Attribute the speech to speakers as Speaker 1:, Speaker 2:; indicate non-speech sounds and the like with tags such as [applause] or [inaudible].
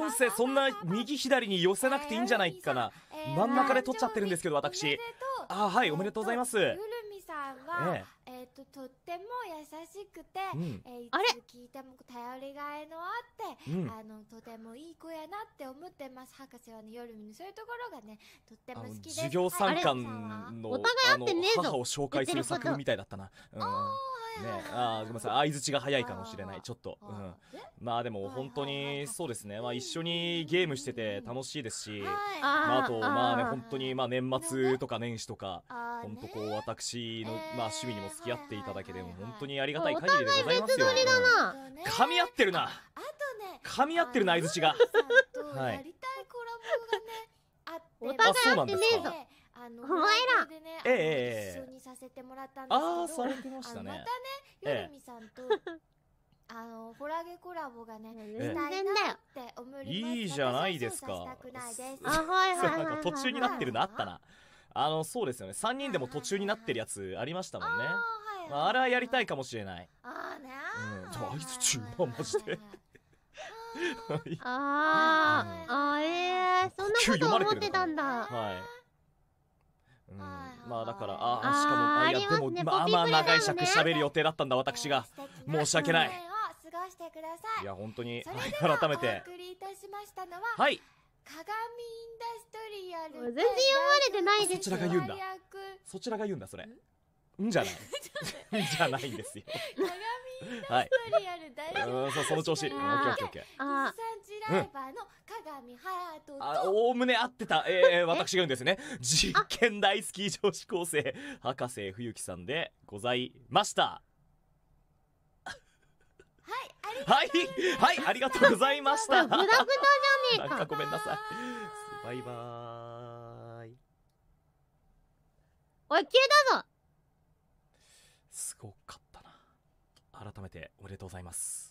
Speaker 1: 音声そんな右左に寄せなくていいんじゃないかな真ん中で撮っちゃってるんですけど私あはいおめでとうございますゆるみさんは、えええととっても優しくて、あれ聞いても頼りがいのあって、あのとてもいい子やなって思ってます博士はね夜見のそういうところがねとっても好きです授業参観のお互いあってねえぞ母を紹介する作品みたいだったな、うん、ああね、あごめんなさい相づちが早いかもしれないちょっと、うん、まあでも本当にそうですね、まあ、一緒にゲームしてて楽しいですし、まあ、あとまあね本当にまあ年末とか年始とか本当こう私の、まあ、趣味にも付き合っていただけでも本当にありがたい限りでございますよ、うん、噛み合ってるな噛み合ってるな相づちがはいお互い合ってねえぞのほんまでね、ええ一緒にさせてもらったんですけど、ああされてましたね。またね、よるみさんと、[laughs] あのホラゲコラボがね、したいなって思いいいじゃないですか。あはいはい途中になってるのあったな。あのそうですよね。三人でも途中になってるやつありましたもんね。あ,、あ、れはやりたいかもしれない。ああね。うん。ああいつ中盤マジで。あああええそんなこと思ってたんだ。はい。うん、まあだからああしかもああいやでも、ね、まあまあ長い尺喋る予定だったんだ私が申し訳ないいや本当に改めておりいたしましたのははい鏡インダストリアル全然読まれてないですそちらが言うんだそちらが言うんだそれんじゃない [laughs] じゃないんですよ鏡インダストリアル大好きその調子オッケーオッケーオッケーキスさん上隼人とおおむね合ってた、えー、[laughs] 私が言うんですね実験大好き女子高生博士冬樹さんでございましたはい、はい、ありがとうございました。グダグダじゃねえか。なんかごめんなさい。バイバーイ。おい、消えだぞ。すごかったな。改めておめでとうございます。